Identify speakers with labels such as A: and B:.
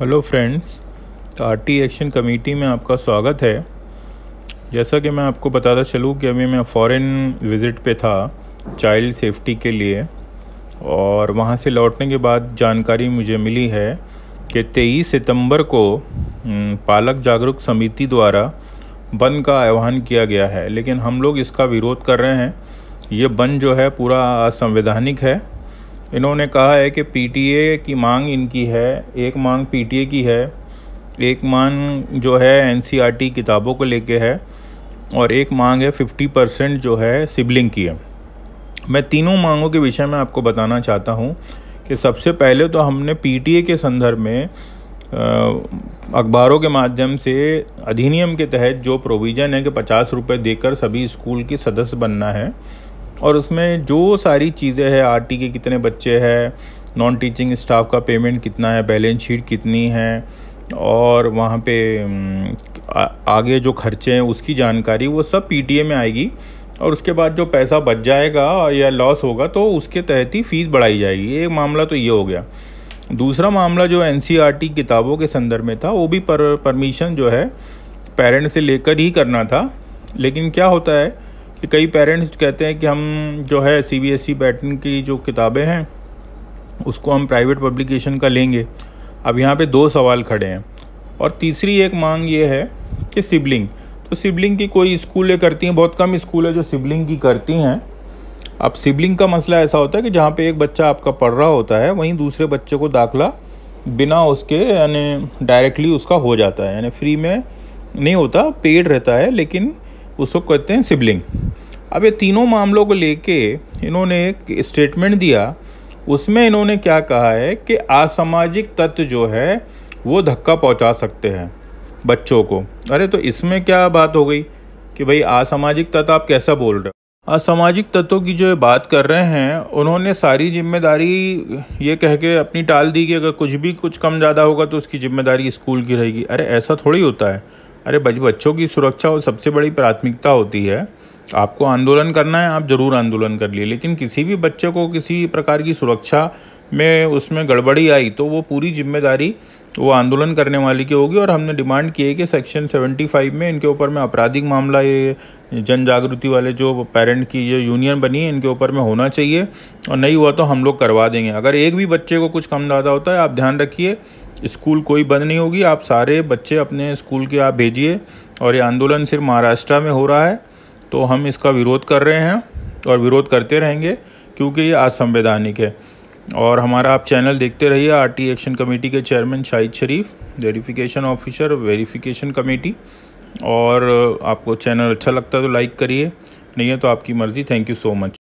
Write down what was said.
A: hello friends RT action committee में आपका स्वागत है जैसा कि मैं आपको बताता चलूँ कि अभी मैं फॉरेन विज़िट पे था चाइल्ड सेफ्टी के लिए और वहाँ से लौटने के बाद जानकारी मुझे मिली है कि 23 सितंबर को पालक जागरूक समिति द्वारा बंद का आह्वान किया गया है लेकिन हम लोग इसका विरोध कर रहे हैं ये बंद जो है पूरा असंवैधानिक है इन्होंने कहा है कि पीटीए की मांग इनकी है एक मांग पीटीए की है एक मांग जो है एनसीईआरटी किताबों को लेके है और एक मांग है फिफ्टी परसेंट जो है सिबलिंग की है मैं तीनों मांगों के विषय में आपको बताना चाहता हूँ कि सबसे पहले तो हमने पीटीए के संदर्भ में अखबारों के माध्यम से अधिनियम के तहत जो प्रोविज़न है कि पचास रुपये देकर सभी स्कूल की सदस्य बनना है और उसमें जो सारी चीज़ें हैं आर के कितने बच्चे हैं नॉन टीचिंग स्टाफ का पेमेंट कितना है बैलेंस शीट कितनी है और वहाँ पे आगे जो खर्चे हैं उसकी जानकारी वो सब पी में आएगी और उसके बाद जो पैसा बच जाएगा या लॉस होगा तो उसके तहत ही फ़ीस बढ़ाई जाएगी एक मामला तो ये हो गया दूसरा मामला जो एन e किताबों के संदर्भ में था वो भी पर परमिशन जो है पेरेंट से लेकर ही करना था लेकिन क्या होता है कि कई पेरेंट्स कहते हैं कि हम जो है C B S E pattern की जो किताबें हैं उसको हम प्राइवेट पब्लिकेशन का लेंगे अब यहाँ पे दो सवाल खड़े हैं और तीसरी एक मांग ये है कि सिबलिंग तो सिबलिंग की कोई स्कूलें करती हैं बहुत कम स्कूल है जो सिबलिंग की करती हैं अब सिबलिंग का मसला ऐसा होता है कि जहाँ पे एक बच्चा आपका पढ़ रहा होता है वहीं दूसरे बच्चे को दाखला बिना उसके यानी डायरेक्टली उसका हो जाता है यानी फ्री में नहीं होता पेड रहता है लेकिन उसको कहते हैं सिबलिंग अब ये तीनों मामलों को लेके इन्होंने एक स्टेटमेंट दिया उसमें इन्होंने क्या कहा है कि असामाजिक तत्व जो है वो धक्का पहुंचा सकते हैं बच्चों को अरे तो इसमें क्या बात हो गई कि भाई असामाजिक तत्व आप कैसा बोल रहे हो असामाजिक तत्वों की जो बात कर रहे हैं उन्होंने सारी जिम्मेदारी ये कह के अपनी टाल दी कि अगर कुछ भी कुछ कम ज़्यादा होगा तो उसकी जिम्मेदारी स्कूल की रहेगी अरे ऐसा थोड़ी होता है अरे बच्चों की सुरक्षा और सबसे बड़ी प्राथमिकता होती है आपको आंदोलन करना है आप ज़रूर आंदोलन कर लिए लेकिन किसी भी बच्चे को किसी भी प्रकार की सुरक्षा में उसमें गड़बड़ी आई तो वो पूरी जिम्मेदारी वो आंदोलन करने वाली की होगी और हमने डिमांड की है कि सेक्शन 75 में इनके ऊपर में आपराधिक मामला ये जन जागृति वाले जो पेरेंट की जो यूनियन बनी है इनके ऊपर में होना चाहिए और नहीं हुआ तो हम लोग करवा देंगे अगर एक भी बच्चे को कुछ कम ज़्यादा होता है आप ध्यान रखिए स्कूल कोई बंद नहीं होगी आप सारे बच्चे अपने स्कूल के आप भेजिए और ये आंदोलन सिर्फ महाराष्ट्र में हो रहा है तो हम इसका विरोध कर रहे हैं और विरोध करते रहेंगे क्योंकि ये असंवैधानिक है और हमारा आप चैनल देखते रहिए आर टी एक्शन कमेटी के chairman Shahid Sharif verification officer verification committee और आपको चैनल अच्छा लगता है तो लाइक करिए नहीं है तो आपकी मर्ज़ी थैंक यू सो मच